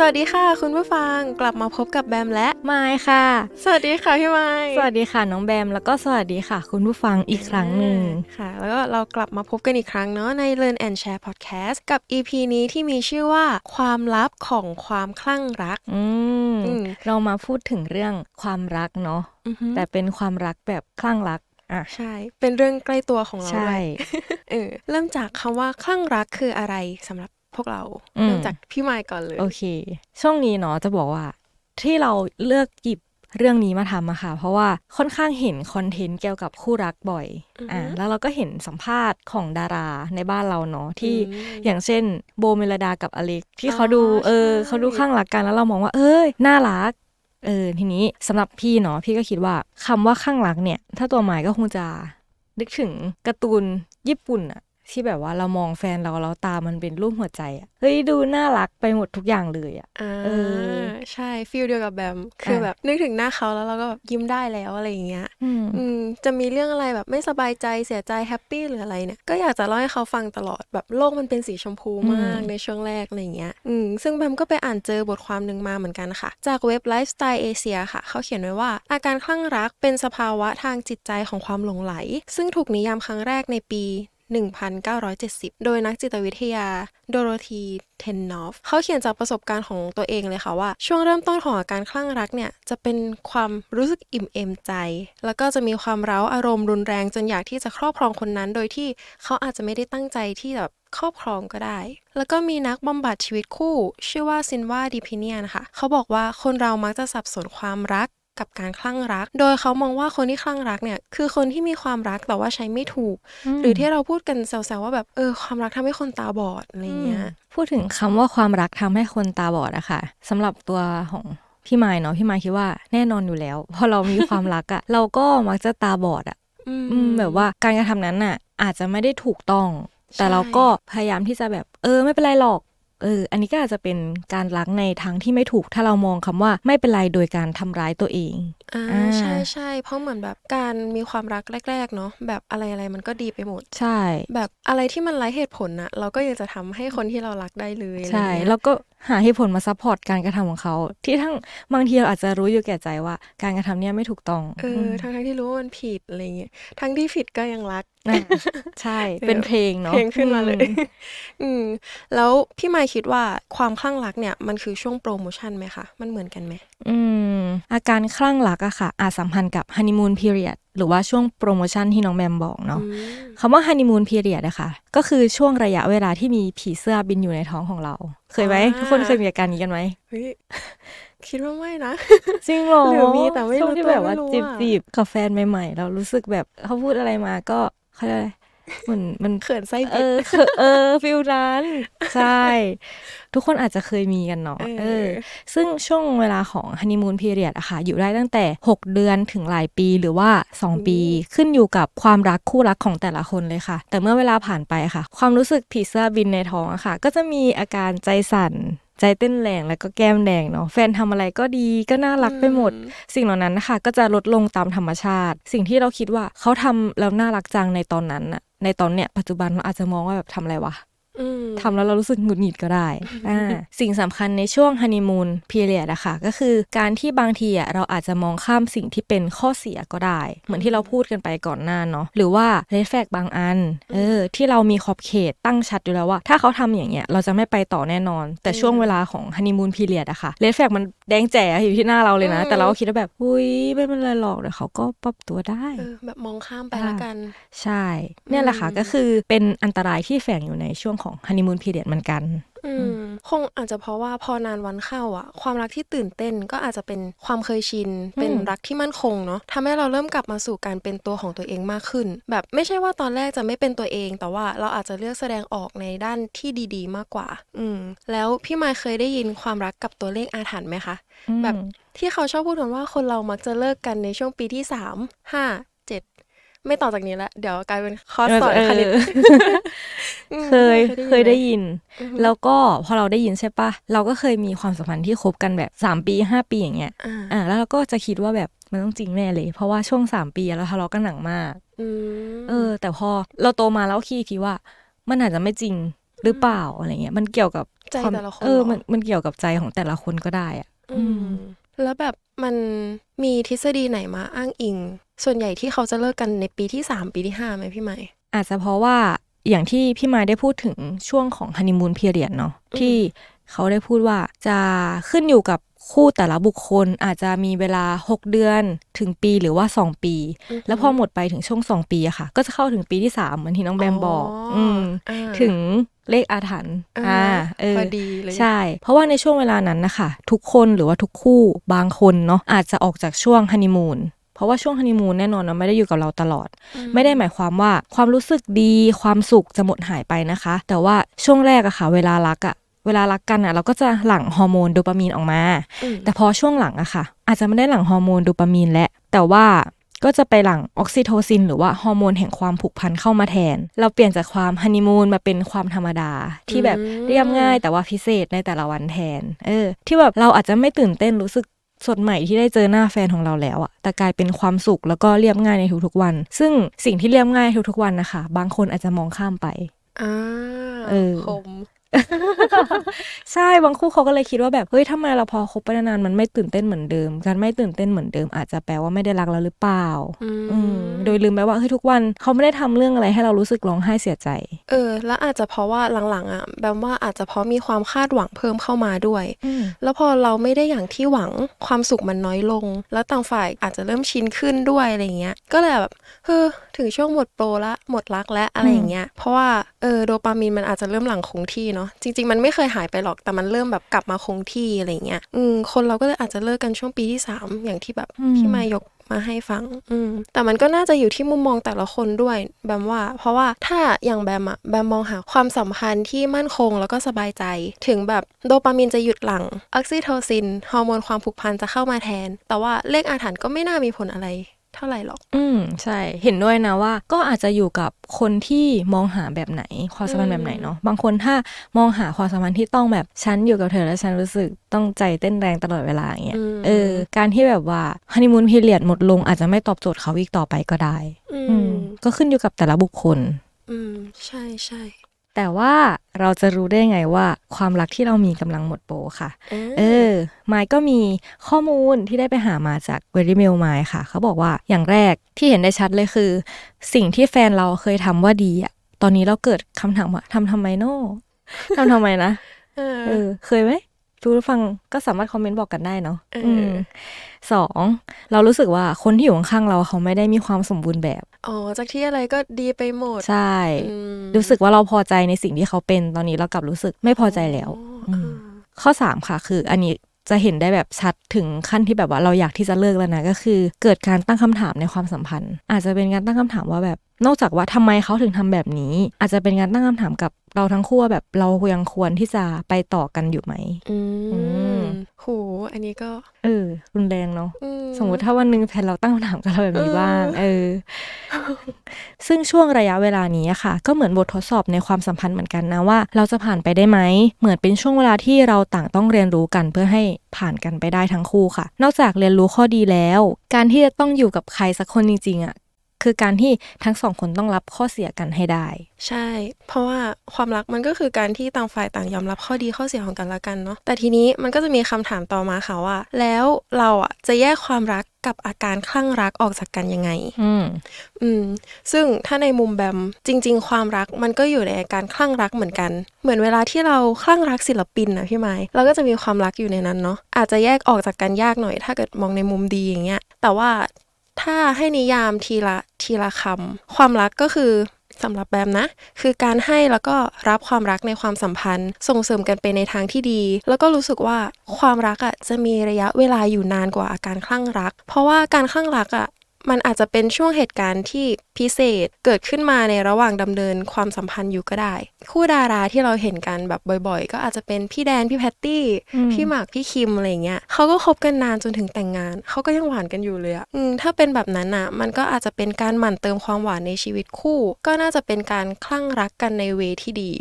สวัสดีค่ะคุณผู้ฟังกลับมาพบกับแบมและไมายค่ะ สวัสดีค่ะพี่ไมคสวัสดีค่ะน้องแบมแล้วก็สวัสดีค่ะคุณผู้ฟังอีกครั้งหนึ่งค่ะ แล้วก็เรากลับมาพบกันอีกครั้งเนาะใน Learn and Share Podcast กับ EP นี้ที่มีชื่อว่า ความลับของความคลั่งรักอืมเรามาพูดถึงเรื่องความรักเนาะแต่เป็นความรักแบบคลั่งรักอ่ะใช่เป็นเรื่องใกล้ตัวของเราใช่เออเริ่มจากคำว่าคลั่งรักคืออะไรสำหรับพวกเราเริ่มจากพี่ไมค์ก่อนเลย โอเค ช่วงนี้เนาะจะบอกว่า ที่เราเลือกหยิบเรื่องนี้มาทำอะค่ะเพราะว่าค่อนข้างเห็นคอนเทนต์เกี่ยวกับคู่รักบ่อยอ่าแล้วเราก็เห็นสัมภาษณ์ของดาราในบ้านเราเนาะที่อย่างเช่นโบเมลดากับอเล็กที่เขาดู เออเขาดูข้างรักกัน แล้วเรามองว่า เอ้ยน่ารัก เออ ทีนี้สำหรับพี่เนาะพี่ก็คิดว่า คำว่าข้างรักเนี่ย ถ้าตัวหมายก็คงจะนึกถึงการ์ตูนญี่ปุ่นอะที่แบบว่าเรามองแฟนเรา แล้วตามันเป็นรูปหัวใจอ่ะเฮ้ย ดูน่ารักไปหมดทุกอย่างเลย อ่ะอ่าใช่ฟิลเดียวกับแบมคือแบบนึกถึงหน้าเขาแล้วเราก็แบบยิ้มได้แล้วอะไรอย่างเงี้ยอืม จะมีเรื่องอะไรแบบไม่สบายใจเสียใจ แฮปปี้ หรืออะไรเนี่ยก็อยากจะเล่าให้เขาฟังตลอด แบบโลกมันเป็นสีชมพูมากในช่วงแรกอะไรอย่างเงี้ยอืมซึ่งแบมก็ไปอ่านเจอบทความหนึ่งมาเหมือนกันค่ะ จากเว็บไลฟ์สไตล์เอเชียค่ะเขาเขียนไว้ว่า อาการคลั่งรักเป็นสภาวะทางจิตใจของความหลงไหล ซึ่งถูกนิยามครั้งแรกในปี1970 โดยนักจิตวิทยาโดโรธีเทนนอฟเขาเขียนจากประสบการณ์ของตัวเองเลยค่ะว่าช่วงเริ่มต้นของอาการคลั่งรักเนี่ย จะเป็นความรู้สึกอิ่มเอมใจ แล้วก็จะมีความเร้าอารมณ์รุนแรงจนอยากที่จะครอบครองคนนั้น โดยที่เขาอาจจะไม่ได้ตั้งใจที่แบบครอบครองก็ได้ แล้วก็มีนักบำบัดชีวิตคู่ ชื่อว่าซินว่าดิพิเนียนค่ะเขาบอกว่าคนเรามักจะสับสนความรักกับการคลั่งรัก โดยเขามองว่าคนที่คลั่งรักเนี่ย คือคนที่มีความรักแต่ว่าใช้ไม่ถูก หรือที่เราพูดกันแซวๆว่าแบบเออความรักทำให้คนตาบอดอะไรเงี้ยพูดถึงคำว่าความรักทำให้คนตาบอดอะค่ะ สำหรับตัวของพี่ไม้เนาะพี่ไม้คิดว่าแน่นอนอยู่แล้ว พอเรามีความรักอะเราก็มักจะตาบอดอะแบบว่าการกระทำนั้นอะอาจจะไม่ได้ถูกต้อง แต่เราก็พยายามที่จะแบบ เออไม่เป็นไรหรอกเออ อันนี้ก็อาจจะเป็นการรักในทางที่ไม่ถูก ถ้าเรามองคำว่าไม่เป็นไร โดยการทำร้ายตัวเอง อ่าใช่ใช่เพราะเหมือนแบบการมีความรักแรกๆ เนาะแบบอะไรอะไรมันก็ดีไปหมด ใช่ แบบอะไรที่มันไร้เหตุผลนะเราก็ยังจะทำให้คนที่เรารักได้เลย ใช่ แล้วก็หาเหตุผลมาซัพพอร์ตการกระทำของเขา ที่ทั้งบางทีเราอาจจะรู้อยู่แก่ใจว่า การกระทำเนี้ยไม่ถูกต้อง เออ ทั้งทั้งที่รู้ว่ามันผิดอะไรเงี้ยทั้งที่ผิดก็ยังรักใช่เป็นเพลงเนาะเพลงขึ้นมาเลย อืม แล้วพี่ไมค์คิดว่าความคลั่งรักเนี่ยมันคือช่วงโปรโมชั่นไหมคะ มันเหมือนกันไหม อืม อาการคลั่งรักอะค่ะ อาจสัมพันธ์กับฮันนีมูนพีเรียดหรือว่าช่วงโปรโมชั่นที่น้องแมมบอกเนาะคำว่าฮันนีมูนพีเรียดนะคะก็คือช่วงระยะเวลาที่มีผีเสื้อบินอยู่ในท้องของเราเคยไหมทุกคนเคยมีอาการนี้กันไหมคิดว่าไม่นะ จริงหรอหรือมีแต่ไม่รู้ตัวแบบว่าจีบจีบกับแฟนใหม่ๆ เรารู้สึกแบบเขาพูดอะไรมาก็เขาเยอะไรเหมือนมันเขินไส้เออเออ ฟิลนั้นใช่ ทุกคนอาจจะเคยมีกันเนาะเออ ซึ่งช่วงเวลาของฮันนีมูนพีเรียดอะค่ะอยู่ได้ตั้งแต่ 6 เดือนถึงหลายปีหรือว่า 2 ปีขึ้นอยู่กับความรักคู่รักของแต่ละคนเลยค่ะ แต่เมื่อเวลาผ่านไปค่ะ ความรู้สึกผีเสื้อบินในท้องอะค่ะ ก็จะมีอาการใจสั่นใจเต้นแรงแล้วก็แก้มแดงเนาะแฟนทำอะไรก็ดีก็น่ารักไปหมด สิ่งเหล่านั้นนะคะก็จะลดลงตามธรรมชาติ สิ่งที่เราคิดว่าเขาทำแล้วน่ารักจังในตอนนั้นอะในตอนเนี้ยปัจจุบันเราอาจจะมองว่าแบบทำอะไรวะทำแล้วเรารู้สึกหงุดหงิดก็ได้ สิ่งสำคัญในช่วงฮันนีมูนพีเรียดอะค่ะ ก็คือการที่บางทีอะเราอาจจะมองข้ามสิ่งที่เป็นข้อเสียก็ได้ เหมือนที่เราพูดกันไปก่อนหน้าเนาะหรือว่าเลสแฟกบางอันเออที่เรามีขอบเขตตั้งชัดอยู่แล้วว่า ถ้าเขาทำอย่างเงี้ยเราจะไม่ไปต่อแน่นอน แต่ช่วงเวลาของฮันนีมูนพีเรียดอะค่ะเลสแฟกมันแดงแจ๋อยู่ที่หน้าเราเลยนะแต่เราก็คิดว่าแบบ อุ้ยไม่เป็นไรหรอกเดี๋ยวเขาก็ปรับตัวได้แบบมองข้ามไปแล้วกันใช่ เนี่ยแหละค่ะก็คือเป็นอันตรายที่แฝงอยู่ในช่วงของของฮันนีมูนพีเรียดเหมือนกันคงอาจจะเพราะว่าพอนานวันเข้าอะความรักที่ตื่นเต้นก็อาจจะเป็นความเคยชินเป็นรักที่มั่นคงเนาะทำให้เราเริ่มกลับมาสู่การเป็นตัวของตัวเองมากขึ้น แบบไม่ใช่ว่าตอนแรกจะไม่เป็นตัวเองแต่ว่าเราอาจจะเลือกแสดงออกในด้านที่ดี ๆ มากกว่า อืมแล้วพี่มายเคยได้ยินความรักกับตัวเลขอาถรรพ์ไหมคะแบบที่เขาชอบพูดกันว่าคนเรามักจะเลิกกันในช่วงปีที่สามห้าไม่ต่อจากนี้ละ เดี๋ยวกลายเป็นคอร์สสอนคณิตเคยเคยได้ยิน แล้วก็พอเราได้ยินใช่ปะ เราก็เคยมีความสัมพันธ์ที่คบกันแบบสามปีห้าปีอย่างเงี้ย อ่า แล้วเราก็จะคิดว่าแบบมันต้องจริงแน่เลย เพราะว่าช่วงสามปีเราทะเลาะกันหนักมากเออ แต่พอเราโตมาแล้วคิดทีว่า มันอาจจะไม่จริงหรือเปล่าอะไรเงี้ย มันเกี่ยวกับใจแต่ละคนเออ มันมันเกี่ยวกับใจของแต่ละคนก็ได้อ่ะอืม แล้วแบบมันมีทฤษฎีไหนมาอ้างอิงส่วนใหญ่ที่เขาจะเลิกกันในปีที่ 3 ปีที่5ไหมพี่ไม่ อาจจะเพราะว่าอย่างที่พี่ไม้ได้พูดถึงช่วงของฮันนีมูนพีเรียนเนาะที่เขาได้พูดว่าจะขึ้นอยู่กับคู่แต่ละบุคคลอาจจะมีเวลา 6 เดือนถึงปีหรือว่า 2 ปี แล้วพอหมดไปถึงช่วง 2 ปีอะค่ะ ก็จะเข้าถึงปีที่3เหมือนที่น้องแบมบอกอถึงเลขอาถรรพ์อ่าเออพอดีเลยใช่ เพราะว่าในช่วงเวลานั้นนะคะทุกคนหรือว่าทุกคู่บางคนเนาะอาจจะออกจากช่วงฮันนีมูนเพราะว่าช่วงฮันนีมูนแน่นอนนะไม่ได้อยู่กับเราตลอด ไม่ได้หมายความว่าความรู้สึกดี ความสุขจะหมดหายไปนะคะ แต่ว่าช่วงแรกอะค่ะเวลารักอะเวลารักกันอะเราก็จะหลั่งฮอร์โมนโดปามีนออกมาแต่พอช่วงหลังอะค่ะ อาจจะไม่ได้หลั่งฮอร์โมนโดปามีนและแต่ว่าก็จะไปหลั่งออกซิโทซิน หรือว่าฮอร์โมนแห่งความผูกพันเข้ามาแทนเราเปลี่ยนจากความฮันนีมูนมาเป็นความธรรมดาที่แบบเรียบง่ายแต่ว่าพิเศษในแต่ละวันแทน เออ ที่แบบเราอาจจะไม่ตื่นเต้นรู้สึกสดใหม่ที่ได้เจอหน้าแฟนของเราแล้วอะแต่กลายเป็นความสุขแล้วก็เรียบง่ายในทุกๆวัน ซึ่งสิ่งที่เรียบง่ายทุกๆวันนะคะบางคนอาจจะมองข้ามไปอ่าเออคมใช่บางคู่เขาก็เลยคิดว่าแบบเฮ้ยทำไมเราพอคบไปนานๆมันไม่ตื่นเต้นเหมือนเดิม การไม่ตื่นเต้นเหมือนเดิมอาจจะแปลว่าไม่ได้รักเราหรือเปล่าอืมโดยลืมไปว่าเฮ้ยทุกวันเขาไม่ได้ทำเรื่องอะไรให้เรารู้สึกร้องไห้เสียใจ เออ แล้วอาจจะเพราะว่าหลังๆ อ่ะแบบว่าอาจจะเพราะมีความคาดหวังเพิ่มเข้ามาด้วย แล้วพอเราไม่ได้อย่างที่หวังความสุขมันน้อยลง แล้วต่างฝ่ายอาจจะเริ่มชินขึ้นด้วยอะไรเงี้ย ก็เลยแบบเฮ้อถึงช่วงหมดโปรละ หมดรักและอะไรอย่างเงี้ยเพราะว่าเออโดปามีนมันอาจจะเริ่มหลังคงที่เนาะจริงๆ มันไม่เคยหายไปหรอก แต่มันเริ่มแบบกลับมาคงที่อะไรเงี้ยอืมคนเราก็เลยอาจจะเลิกกันช่วงปีที่สามอย่างที่แบบพี่มายกมาให้ฟังอืมแต่มันก็น่าจะอยู่ที่มุมมองแต่ละคนด้วย แบมว่า เพราะว่าถ้าอย่างแบมอะแบมมองหาความสัมพันธ์ที่มั่นคงแล้วก็สบายใจ ถึงแบบโดปามินจะหยุดหลังออกซิโทซิน ฮอร์โมนความผูกพันจะเข้ามาแทน แต่ว่าเลขอาถรรพ์ก็ไม่น่ามีผลอะไรเท่าไหร่หรอก อืม ใช่ เห็นด้วยนะว่า ก็อาจจะอยู่กับคนที่มองหาแบบไหนความสัมพันธ์แบบไหนเนาะบางคนถ้ามองหาความสัมพันธ์ที่ต้องแบบฉันอยู่กับเธอแล้วฉันรู้สึกต้องใจเต้นแรงตลอดเวลาเงี้ยเออ การที่แบบว่าฮันนีมูนพีเรียดหมดลงอาจจะไม่ตอบโจทย์เขาอีกต่อไปก็ได้ อืม ก็ขึ้นอยู่กับแต่ละบุคคล อืมใช่ใช่แต่ว่าเราจะรู้ได้ไงว่า ความรักที่เรามีกำลังหมดโปค่ะ เออไมค์ก็มีข้อมูลที่ได้ไปหามาจากเวลิเมลไมค์ค่ะ เขาบอกว่าอย่างแรกที่เห็นได้ชัดเลยคือ สิ่งที่แฟนเราเคยทำว่าดีอะตอนนี้เราเกิดคำถามว่าทำทำไมโน่ทำทำไมนะ เออ เคยไหมทุกฟังก็สามารถคอมเมนต์บอกกันได้เนาะสองเรารู้สึกว่าคนที่อยู่ข้างเราเขาไม่ได้มีความสมบูรณ์แบบ อ๋อจากที่อะไรก็ดีไปหมด ใช่รู้สึกว่าเราพอใจในสิ่งที่เขาเป็นตอนนี้เรากลับรู้สึกไม่พอใจแล้ว ข้อสามค่ะ คืออันนี้จะเห็นได้แบบชัดถึงขั้นที่แบบว่าเราอยากที่จะเลิกแล้วนะ ก็คือ เกิดการตั้งคำถามในความสัมพันธ์ อาจจะเป็นการตั้งคำถามว่าแบบนอกจากว่าทำไมเขาถึงทำแบบนี้ อาจจะเป็นการตั้งคำถามกับเราทั้งคู่แบบเรายังควรที่จะไปต่อกันอยู่ไหมอืมโหอันนี้ก็เออรุนแรงเนาะสมมติถ้าวันหนึ่งแฟนเราตั้งคำถามกับเราแบบนี้บ้างเออซึ่งช่วงระยะเวลานี้ค่ะ ก็เหมือนบททดสอบในความสัมพันธ์เหมือนกันนะว่า เราจะผ่านไปได้ไหมเหมือนเป็นช่วงเวลาที่เราต่างต้องเรียนรู้กันเพื่อให้ผ่านกันไปได้ทั้งคู่ค่ะ นอกจากเรียนรู้ข้อดีแล้ว การที่จะต้องอยู่กับใครสักคนจริงๆอ่ะคือการที่ทั้งสองคนต้องรับข้อเสียกันให้ได้ใช่ เพราะว่าความรักมันก็คือการที่ต่างฝ่ายต่างยอมรับข้อดีข้อเสียของกันและกันเนาะแต่ทีนี้มันก็จะมีคำถามต่อมาค่ะว่า แล้วเราอ่ะจะแยกความรักกับอาการคลั่งรักออกจากกันยังไงอืมอืมซึ่งถ้าในมุมแบมจริงๆ ความรักมันก็อยู่ในอาการคลั่งรักเหมือนกัน เหมือนเวลาที่เราคลั่งรักศิลปินนะพี่ไม้เราก็จะมีความรักอยู่ในนั้นเนาะอาจจะแยกออกจากกันยากหน่อย ถ้าเกิดมองในมุมดีอย่างเงี้ยแต่ว่าถ้าให้นิยามทีละทีละคำ ความรักก็คือสำหรับแบมนะ คือการให้แล้วก็รับความรักในความสัมพันธ์ ส่งเสริมกันไปในทางที่ดี แล้วก็รู้สึกว่าความรักอะ่ะจะมีระยะเวลาอยู่นานกว่า อาการคลั่งรัก เพราะว่าการคลั่งรักอะ่ะมันอาจจะเป็นช่วงเหตุการณ์ที่พิเศษเกิดขึ้นมาในระหว่างดำเนินความสัมพันธ์อยู่ก็ได้ คู่ดาราที่เราเห็นกัน แบบบ่อยๆ ก็อาจจะเป็นพี่แดนพี่แพตตี้พี่หมากพี่คิมอะไรเงี้ยเขาก็คบกันนานจนถึงแต่งงานเขาก็ยังหวานกันอยู่เลยอะถ้าเป็นแบบนั้นอะมันก็อาจจะเป็นการหมั่นเติมความหวานในชีวิตคู่ ก็น่าจะเป็นการคลั่งรักกันในเวที่ดี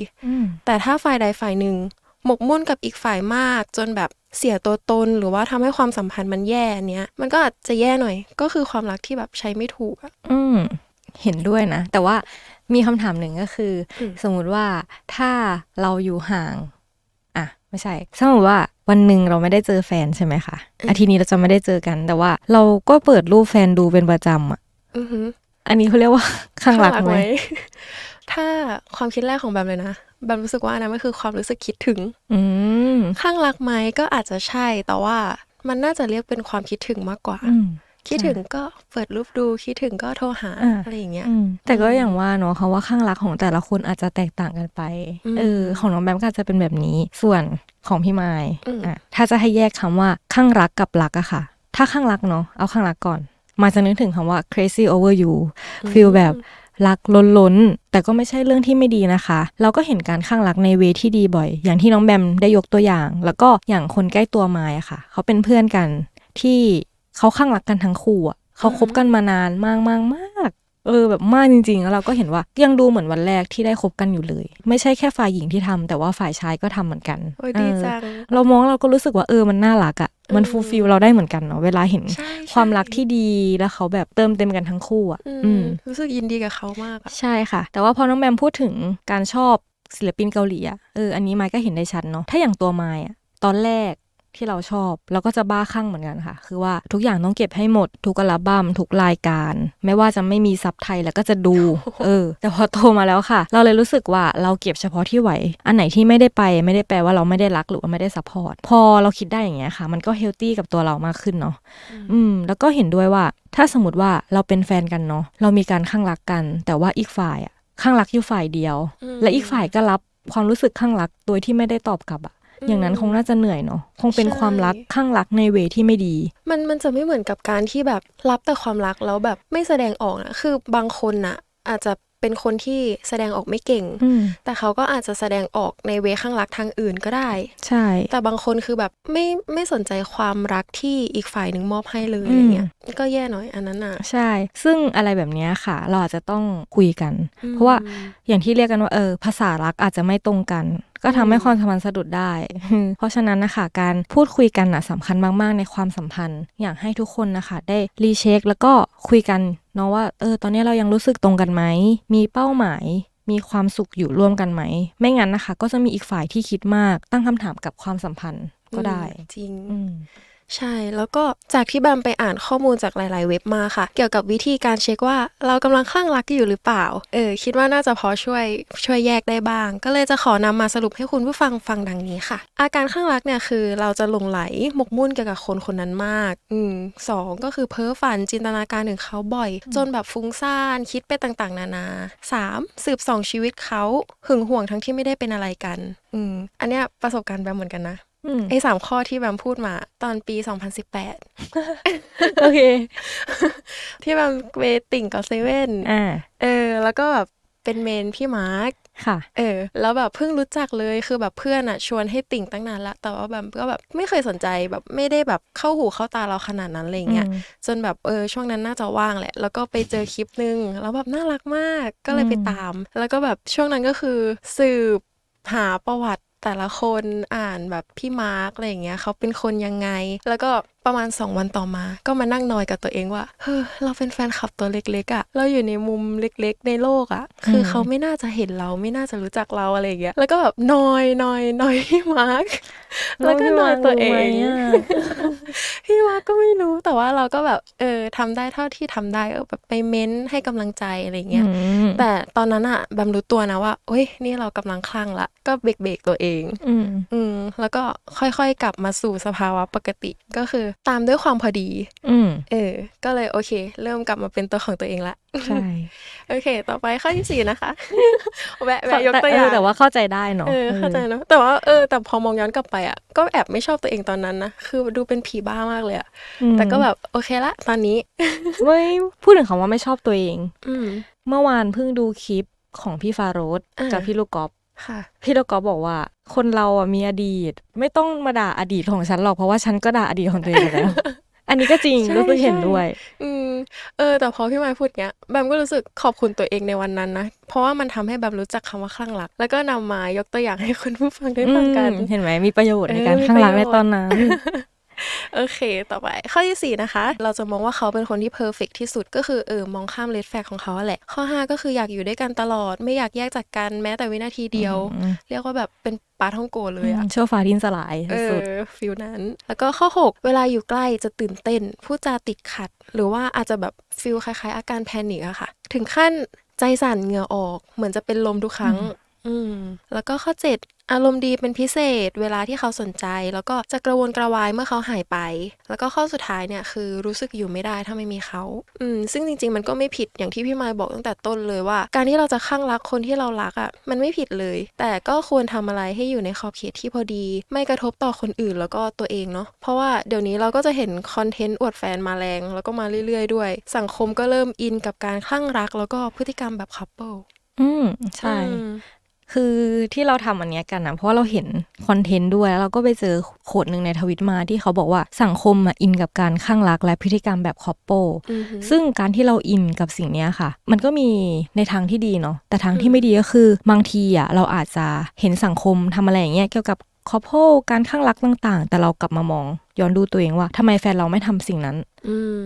แต่ถ้าฝ่ายใดฝ่ายหนึ่งหมกมุ่นกับอีกฝ่ายมากจนแบบเสียตัวตนหรือว่าทำให้ความสัมพันธ์มันแย่เนี้ยมันก็อาจจะแย่หน่อย ก็คือความรักที่แบบใช้ไม่ถูกอะอืมเห็นด้วยนะ แต่ว่ามีคำถามหนึ่งก็คือ สมมุติว่าถ้าเราอยู่ห่างอ่ะไม่ใช่สมมติว่าวันหนึ่งเราไม่ได้เจอแฟนใช่ไหมคะอาทิตย์นี้เราจะไม่ได้เจอกัน แต่ว่าเราก็เปิดรูปแฟนดูเป็นประจำอ่ะอันนี้เขาเรียกว่าข้างหลักไหมถ้าความคิดแรกของแบมเลยนะแบมรู้สึกว่าอันนั้นมันคือความรู้สึกคิดถึง อืข้างรักไหมก็อาจจะใช่ แต่ว่ามันน่าจะเรียกเป็นความคิดถึงมากกว่า คิดถึงก็เปิดรูปดูคิดถึงก็โทรหา อะไรอย่างเงี้ยแต่ก็อย่างว่าเนาะขาว่าข้างรักของแต่ละคนอาจจะแตกต่างกันไปเออของน้องแบมก็จะเป็นแบบนี้ ส่วนของพี่ไม้อ่ะถ้าจะให้แยกคำว่าข้างรักกับรักอะค่ะ ถ้าข้างรักเนาะเอาข้างรักก่อน มาจะนึกถึงคำว่า crazy over you feel แบบรักล้นล้นแต่ก็ไม่ใช่เรื่องที่ไม่ดีนะคะ เราก็เห็นการข้างรักในเวที่ดีบ่อย อย่างที่น้องแบมได้ยกตัวอย่าง แล้วก็อย่างคนใกล้ตัวมาะค่ะ เขาเป็นเพื่อนกัน ที่เขาข้างรักกันทั้งคู่อะเขาคบกันมานานมากมากมากเออแบบมากจริงๆ แล้วเราก็เห็นว่ายังดูเหมือนวันแรกที่ได้คบกันอยู่เลย ไม่ใช่แค่ฝ่ายหญิงที่ทำ แต่ว่าฝ่ายชายก็ทำเหมือนกันโอ้ยดีจังเรามองเราก็รู้สึกว่าเออมันน่ารักอะมันฟูลฟิลเราได้เหมือนกันเนาะเวลาเห็นความรักที่ดีแล้วเขาแบบเติมเต็มกันทั้งคู่อ่ะรู้สึกยินดีกับเขามากใช่ค่ะ แต่ว่าพอน้องแมมพูดถึงการชอบศิลปินเกาหลีอ่ะเอออันนี้ไม์ก็เห็นได้ชัดเนาะถ้าอย่างตัวไม์อ่ะตอนแรกที่เราชอบเราก็จะบ้าคลั่งเหมือนกันค่ะ คือว่าทุกอย่างต้องเก็บให้หมด ทุกอัลบั้มทุกรายการ ไม่ว่าจะไม่มีซับไทยแล้วก็จะดู เออ แต่พอโตมาแล้วค่ะ เราเลยรู้สึกว่า เราเก็บเฉพาะที่ไหว อันไหนที่ไม่ได้ไปไม่ได้แปลว่าเราไม่ได้รักหรือว่าไม่ได้ซัพพอร์ตพอเราคิดได้อย่างเงี้ยค่ะ มันก็เฮลตี้กับตัวเรามากขึ้นเนาะอืมแล้วก็เห็นด้วยว่า ถ้าสมมติว่าเราเป็นแฟนกันเนาะเรามีการข้างรักกัน แต่ว่าอีกฝ่ายอะข้างรักอยู่ฝ่ายเดียว และอีกฝ่ายก็รับความรู้สึกข้างรัก โดยที่ไม่ได้ตอบกลับอะอย่างนั้นคงน่าจะเหนื่อยเนาะคงเป็นความรักข้างรักในเวที่ไม่ดี มันมันจะไม่เหมือนกับการที่แบบรับแต่ความรักแล้วแบบไม่แสดงออกนะคือบางคนนะอาจจะเป็นคนที่แสดงออกไม่เก่งแต่เขาก็อาจจะแสดงออกในเวข้างรักทางอื่นก็ได้ ใช่ แต่บางคนคือแบบไม่ไม่สนใจความรักที่อีกฝ่ายหนึ่งมอบให้เลยอะไรเงี้ยก็แย่หน่อยอันนั้นอ่ะใช่ ซึ่งอะไรแบบนี้ค่ะ เราอาจจะต้องคุยกัน เพราะว่าอย่างที่เรียกกันว่า เออ ภาษารักอาจจะไม่ตรงกันก็ทำให้ความสัมพันธ์สะดุดได้ เพราะฉะนั้นนะคะการพูดคุยกันนะสำคัญมากๆ ในความสัมพันธ์ อยากให้ทุกคนนะคะได้รีเช็คแล้วก็คุยกัน เนาะว่า เออ ตอนนี้เรายังรู้สึกตรงกันไหมมีเป้าหมายมีความสุขอยู่ร่วมกันไหมไม่งั้นนะคะ ก็จะมีอีกฝ่ายที่คิดมากตั้งคำถามกับความสัมพันธ์ก็ได้ จริงใช่แล้วก็จากที่บมไปอ่านข้อมูลจากหลาย ๆเว็บมาค่ะ เกี่ยวกับวิธีการเช็คว่าเรากำลังคลั่งรักอยู่หรือเปล่า เออ คิดว่าน่าจะพอช่วยช่วยแยกได้บ้าง ก็เลยจะขอนำมาสรุปให้คุณผู้ฟังฟังดังนี้ค่ะ อาการคลั่งรักเนี่ยคือเราจะหลงไหลหมกมุ่นเกี่ยวกับคนคนนั้นมาก อืมสองก็คือเพ้อฝันจินตนาการถึงเขาบ่อย จนแบบฟุ้งซ่าน คิดไปต่างๆ นานาสามสืบสองชีวิตเขาหึงห่วงทั้งที่ไม่ได้เป็นอะไรกันอืมอันเนี้ยประสบการณ์แบบเหมือนกันนะไอ้สามข้อที่แบมพูดมา ตอนปีสองพันสิบแปดโอเค ที่แบมเวติ่งกับเซเว่นเออ แล้วก็แบบเป็นเมนพี่มาร์คค่ะ เออ แล้วแบบเพิ่งรู้จักเลยคือแบบเพื่อนอ่ะชวนให้ติ่งตั้งนานละแต่ว่าแบบก็แบบไม่เคยสนใจแบบไม่ได้แบบเข้าหูเข้าตาเราขนาดนั้นอะไรเงี้ยจนแบบเออช่วงนั้นน่าจะว่างแหละแล้วก็ไปเจอคลิปนึง แล้วแบบน่ารักมากก็เลยไปตาม แล้วก็แบบช่วงนั้นก็คือสืบหาประวัติแต่ละคนอ่านแบบพี่มาร์กอะไรอย่างเงี้ยเขาเป็นคนยังไง แล้วก็ประมาณ2วันต่อมา ก็มานั่งนอยกับตัวเอง ว่าเฮ้ยเราเป็นแฟนคลับตัวเล็ก ๆอะ่ะเราอยู่ในมุมเล็กๆในโลกอะ่ะคือเขาไม่น่าจะเห็นเราไม่น่าจะรู้จักเราอะไรอย่างเงี้ยแล้วก็แบบนอยนอยนอยพี่มาร์กแล้วก็นอยตัวเองพี่มาร์กก็ไม่รู้แต่ว่าเราก็แบบเออทำได้เท่าที่ทำได้ก็แบบไปเม้นให้กำลังใจอะไรเงี้ยแต่ตอนนั้นอะะบารู้ตัวนะว่าเฮ้ยนี่เรากำลังคลั่งละก็เบรกเบรกตัวเองอืมแล้วก็ค่อยๆกลับมาสู่สภาวะปกติก็คือตามด้วยความพอดี อืเออ ก็เลยโอเคเริ่มกลับมาเป็นตัวของตัวเองละ ใช่ โอเค ต่อไปข้อที่สี่นะคะแวะแวะยกตัวอย่างแต่ว่าเข้าใจได้เนาะเออเข้าใจเนาะแต่ว่าเออแต่พอมองย้อนกลับไปอ่ะก็แอบไม่ชอบตัวเองตอนนั้นนะ คือดูเป็นผีบ้ามากเลยอ่ะแต่ก็แบบโอเคละตอนนี้ ไม่พูดถึงคำว่าไม่ชอบตัวเอง อืเมื่อวานเพิ่งดูคลิปของพี่ฟาโรสกับพี่ลูกกอล์ฟค่ะพี่ตะกอบอกว่า คนเราอ่ะมีอดีต ไม่ต้องมาด่าอดีตของฉันหรอก เพราะว่าฉันก็ด่าอดีตของตัวเองแล้ว อันนี้ก็จริงรู้สึกเห็นด้วย อืมเออแต่พอพี่ไม้พูดเงี้ยแบมก็รู้สึกขอบคุณตัวเองในวันนั้นนะเพราะว่ามันทำให้แบมรู้จักคำว่าคลั่งหลัก แล้วก็นำมายกตัวอย่างให้คนผู้ฟังได้ฟังกัน เห็นไหมมีประโยชน์ในการคลั่งหลักในตอนนั้นโอเค ต่อไป ข้อที่ 4 นะคะ เราจะมองว่าเขาเป็นคนที่เพอร์เฟกที่สุด ก็คือเออมองข้ามเลดแฟกของเขาแหละข้อ 5 ก็คืออยากอยู่ด้วยกันตลอด ไม่อยากแยกจากกัน แม้แต่วินาทีเดียว เรียกว่าแบบเป็นปาท่องโกเลยอะเชื่อฟ้าดินสลาย สุดฟิลนั้น แล้วก็ข้อ 6 เวลาอยู่ใกล้จะตื่นเต้นพูดจาติดขัด หรือว่าอาจจะแบบฟิลคล้ายๆ อาการแพนิคอะค่ะ ถึงขั้นใจสั่นเหงื่อออกเหมือนจะเป็นลมทุกครั้ง อืม แล้วก็ข้อ7อารมณ์ดีเป็นพิเศษ เวลาที่เขาสนใจ แล้วก็จะกระวนกระวายเมื่อเขาหายไป แล้วก็ข้อสุดท้ายเนี่ยคือรู้สึกอยู่ไม่ได้ถ้าไม่มีเขา อืม ซึ่งจริงๆมันก็ไม่ผิดอย่างที่พี่มายบอกตั้งแต่ต้นเลยว่า การที่เราจะลั่งรักคนที่เรารักอะ่ะมันไม่ผิดเลย แต่ก็ควรทำอะไรให้อยู่ในขอบเขตที่พอดี ไม่กระทบต่อคนอื่นแล้วก็ตัวเองเนาะเพราะว่าเดี๋ยวนี้เราก็จะเห็นคอนเทนต์อวดแฟนมาแรง แล้วก็มาเรื่อยๆด้วย สังคมก็เริ่มอินกับการลั่งรักแล้วก็พฤติกรรมแบบคัพเปิลอืมใช่คือที่เราทำอันเนี้ยกันนะเพราะเราเห็นคอนเทนต์ด้วย แล้วเราก็ไปเจอโคดหนึ่งในทวิตมาที่เขาบอกว่าสังคมอ่ะอินกับการข้างรัก และพฤติกรรมแบบคอปโปซึ่งการที่เราอินกับสิ่งเนี้ยค่ะ มันก็มีในทางที่ดีเนาะแต่ทางที่ไม่ดีก็คือ บางทีอ่ะเราอาจจะเห็นสังคมทำอะไรอย่างเงี้ยเกี่ยวกับคอปโปการข้างรักต่างๆ แต่เรากลับมามองย้อนดูตัวเองว่าทำไมแฟนเราไม่ทำสิ่งนั้น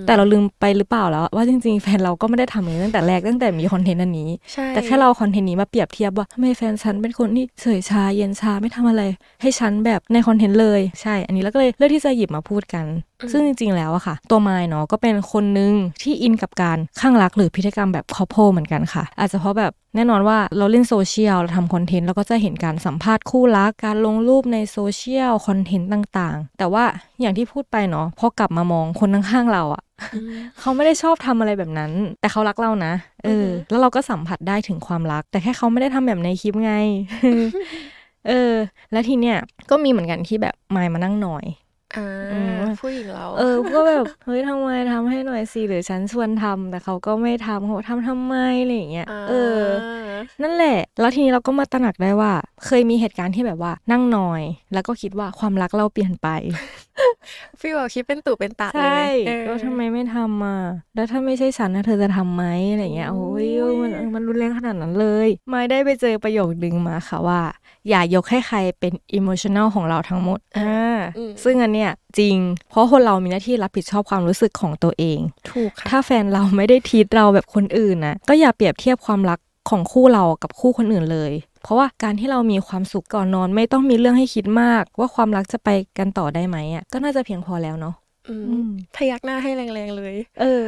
แต่เราลืมไปหรือเปล่าแล้วว่าจริง ๆ แฟนเราก็ไม่ได้ทำอย่างนี้ตั้งแต่แรกตั้งแต่มีคอนเทนต์อันนี้ แต่แค่เราคอนเทนต์นี้มาเปรียบเทียบว่าทำไมแฟนฉัน เป็นคนที่เฉยชาเย็นชาไม่ทำอะไร ให้ฉันแบบในคอนเทนต์เลย ใช่ อันนี้แล้วก็เลยเลือกที่จะหยิบมาพูดกัน ซึ่งจริงๆ แล้วอะค่ะ ตัวไมเนาะก็เป็นคนหนึ่งที่อินกับการข้างรักหรือพฤติกรรมแบบคอโพเหมือนกันค่ะ อาจจะเพราะแบบแน่นอนว่าเราเล่นโซเชียลเราทำคอนเทนต์เราก็จะเห็นการสัมภาษณ์คู่รัก การลงรูปในโซเชียลคอนเทนต์ต่างๆ แต่ว่าอย่างที่พูดไปเนาะพอกลับมามองคนข้างๆเราอะ่ะเขาไม่ได้ชอบทำอะไรแบบนั้น แต่เขารักเรานะเออ แล้วเราก็สัมผัสได้ถึงความรัก แต่แค่เขาไม่ได้ทำแบบในคลิปไงเออ แล้วทีเนี้ยก็มีเหมือนกันที่แบบมายมานั่งหน่อยผู้หญิงเราเออก็แบบเฮ้ยทำไมทำให้หน่อยสิหรือฉันชวนทำแต่เขาก็ไม่ทำโหทำทำไมอะไรเงี้ยเออ นั่นแหละแล้วทีนี้เราก็มาตระหนักได้ว่า เคยมีเหตุการณ์ที่แบบว่านั่งนอย แล้วก็คิดว่าความรักเราเปลี่ยนไปฟีแบบคิดเป็นตู่เป็นตาเลยใช่ก็ทำไมไม่ทำอ่ะแล้วถ้าไม่ใช่ฉันนะเธอจะทำไหมอะไรเงี้ยโอ้ย มันมันรุนแรงขนาดนั้นเลยไม่ได้ไปเจอประโยคดึงมาค่ะว่าอย่ายกให้ใครเป็นอิโมชันแนลของเราทั้งหมดอ่าซึ่งอันเนี้ยนี่ยจริง เพราะคนเรามีหน้าที่รับผิดชอบความรู้สึกของตัวเอง ถูกถ้าแฟนเราไม่ได้ทีตเราแบบคนอื่นนะก็อย่าเปรียบเทียบความรักของคู่เรากับคู่คนอื่นเลย เพราะว่าการที่เรามีความสุขก่อนนอนไม่ต้องมีเรื่องให้คิดมาก ว่าความรักจะไปกันต่อได้ไหมอ่ะ ก็น่าจะเพียงพอแล้วเนาะพยักหน้าให้แรงๆเลย เออ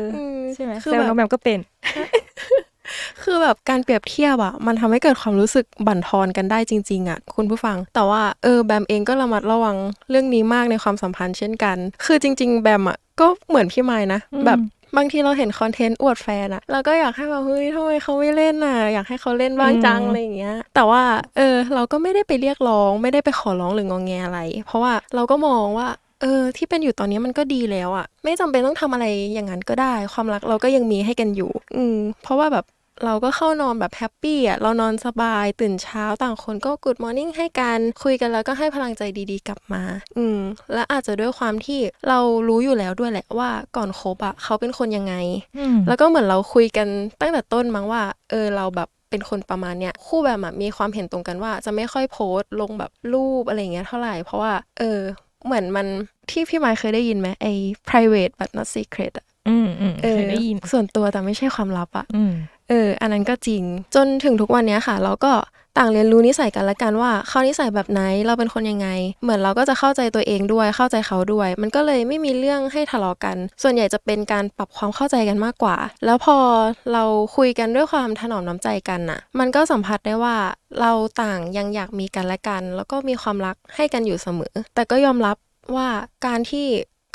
ใช่ไหมแซวน้องแบมก็เป็นคือแบบการเปรียบเทียบอะมันทำให้เกิดความรู้สึกบั่นทอนกันได้จริง ๆอะคุณผู้ฟังแต่ว่า เออแบมเองก็ระมัดระวังเรื่องนี้มากในความสัมพันธ์เช่นกัน คือจริงๆแบมอะก็เหมือนพี่ไม้นะแบบบางทีเราเห็นคอนเทนต์อวดแฟนอะเราก็อยากให้แบบเฮ้ยทำไมเขาไม่เล่นอะอยากให้เขาเล่นบ้างจังอะไรอย่างเงี้ย แต่ว่าเออเราก็ไม่ได้ไปเรียกร้อง ไม่ได้ไปขอร้องหรืององแงอะไร เพราะว่าเราก็มองว่าเออที่เป็นอยู่ตอนนี้มันก็ดีแล้วอะไม่จำเป็นต้องทำอะไรอย่างนั้นก็ได้ ความรักเราก็ยังมีให้กันอยู่ อืมเพราะว่าแบบเราก็เข้านอนแบบแฮปปี้อ่ะเรานอนสบายตื่นเช้าต่างคนก็กูดมอร์นิ่งให้กันคุยกันแล้วก็ให้พลังใจดีๆกลับมา อืมและอาจจะด้วยความที่เรารู้อยู่แล้วด้วยแหละว่าก่อนคบอ่ะ เขาเป็นคนยังไงแล้วก็เหมือนเราคุยกันตั้งแต่ต้นมั้งว่า เออ เราแบบเป็นคนประมาณเนี้ยคู่แบบมีความเห็นตรงกันว่า จะไม่ค่อยโพสต์ลงแบบรูปอะไรเงี้ยเท่าไหร่เพราะว่าเออเหมือนมันที่พี่ไม้เคยได้ยินไหมไอ้ private but not secret อ่ะอืมอืมเคยได้ยินส่วนตัวแต่ไม่ใช่ความลับอ่ะเอออันนั้นก็จริง จนถึงทุกวันนี้ค่ะ เราก็ต่างเรียนรู้นิสัยกันละกันว่า เขานิสัยแบบไหนเราเป็นคนยังไง เหมือนเราก็จะเข้าใจตัวเองด้วยเข้าใจเขาด้วย มันก็เลยไม่มีเรื่องให้ทะเลาะกัน ส่วนใหญ่จะเป็นการปรับความเข้าใจกันมากกว่า แล้วพอเราคุยกันด้วยความถนอมน้ำใจกันน่ะ มันก็สัมผัสได้ว่า เราต่างยังอยากมีกันและกัน แล้วก็มีความรักให้กันอยู่เสมอ แต่ก็ยอมรับว่าการที่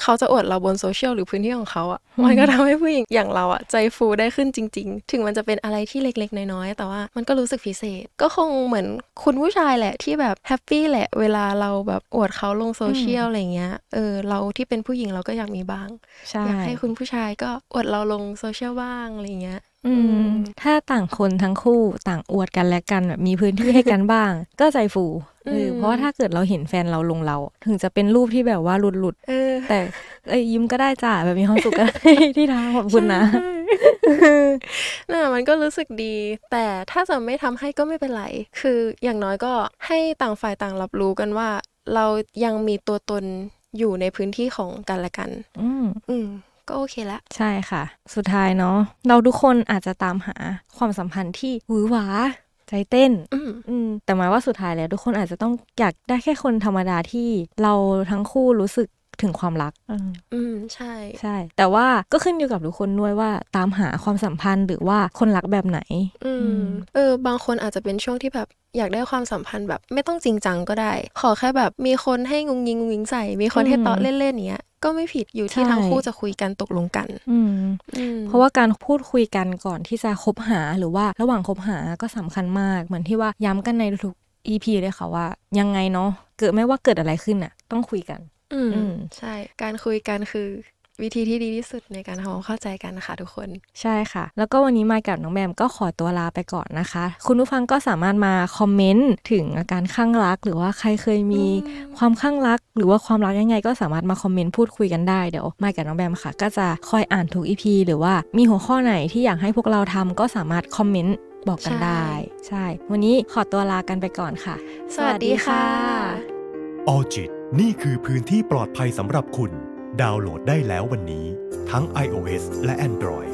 เขาจะอวดเราบนโซเชียลหรือพื้นที่ของเขาอะ่ะ มันก็ทำให้ผู้หญิงอย่างเราอะ่ะ ใจฟูได้ขึ้นจริงๆ ถึงมันจะเป็นอะไรที่เล็กๆน้อยๆ แต่ว่ามันก็รู้สึกพิเศษ ก็คงเหมือนคุณผู้ชายแหละ ที่แบบแฮปปี้แหละเวลาเราแบบอวดเขาลงโซเชียลอะไรเงี้ย เออ เราที่เป็นผู้หญิงเราก็อยากมีบ้างอยากให้คุณผู้ชายก็อวดเราลงโซเชียลบ้างอะไรเงี้ยอืมถ้าต่างคนทั้งคู่ต่างอวดกันและกันแบบมีพื้นที่ให้กันบ้าง ก็ใจฟูเออเพราะว่าถ้าเกิดเราเห็นแฟนเราลงเรา ถึงจะเป็นรูปที่แบบว่าหลุดหลุดแต่อ้ยิ้มก็ได้จ้ะแบบมีความสุขก็ได้ที่ทำขอบคุณนะน่ะมันก็รู้สึกดี แต่ถ้าจะไม่ทำให้ก็ไม่เป็นไรคืออย่างน้อยก็ให้ต่างฝ่ายต่างรับรู้กันว่าเรายังมีตัวตนอยู่ในพื้นที่ของกันและกัน อืมก็โอเคละใช่ค่ะ สุดท้ายเนาะเราทุกคนอาจจะตามหาความสัมพันธ์ที่หวือหวาใจเต้นอืมแต่หมายว่าสุดท้ายแล้วทุกคนอาจจะต้องอยากได้แค่คนธรรมดาที่เราทั้งคู่รู้สึกถึงความรักอืมใช่ใช่ แต่ว่าก็ขึ้นอยู่กับทุกคนด้วยว่าตามหาความสัมพันธ์หรือว่าคนรักแบบไหนอืมเออบางคนอาจจะเป็นช่วงที่แบบอยากได้ความสัมพันธ์แบบไม่ต้องจริงจังก็ได้ ขอแค่แบบมีคนให้งุงยิงงุงยิงใส่มีคนให้ตอเล่นๆเนี้ย ก็ไม่ผิดอยู่ที่ทั้งคู่จะคุยกันตกลงกันอืมเพราะว่าการพูดคุยกันก่อนที่จะคบหาหรือว่าระหว่างคบหาก็สำคัญมาก เหมือนที่ว่าย้ำกันในทุก EP เลยค่ะว่า ยังไงเนาะเกิดไม่ว่าเกิดอะไรขึ้นอะต้องคุยกัน อืมใช่ การคุยกันคือวิธีที่ดีที่สุดในการทำความเข้าใจกันนะคะทุกคนใช่ค่ะ แล้วก็วันนี้มากับน้องแบมก็ขอตัวลาไปก่อนนะคะ คุณผู้ฟังก็สามารถมาคอมเมนต์ ถึงอาการข้างรัก หรือว่าใครเคยมีความข้างรัก หรือว่าความรักยังไง ก็สามารถมาคอมเมนต์ พูดคุยกันได้ เดี๋ยวมากับน้องแบมค่ะก็จะคอยอ่านทุกอีพีหรือว่ามีหัวข้อไหนที่อยากให้พวกเราทำก็สามารถคอมเมนต์บอกกันได้ ใช่ วันนี้ขอตัวลากันไปก่อนค่ะ สวัสดีค่ะออจิตนี่คือพื้นที่ปลอดภัยสำหรับคุณดาวน์โหลดได้แล้ววันนี้ ทั้ง iOS และ Android